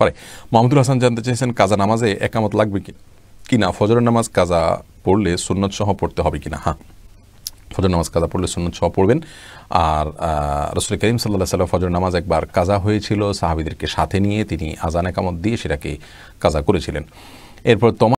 পারে মাহমুদুল হাসান জানতে চেয়েছেন কাজা নামাজে একামত লাগবে কি কিনা ফজরের নামাজ কাজা পড়লে সুন্নত সহ পড়তে হবে কিনা হ্যাঁ ফজর নামাজ কাজা পড়লে সুন্নত সহ পড়বেন আর রসুল করিম সাল্লাহ সাল্লাম ফজর নামাজ একবার কাজা হয়েছিল সাহাবিদেরকে সাথে নিয়ে তিনি আজান একামত দিয়ে সেটাকে কাজা করেছিলেন এরপর তোমার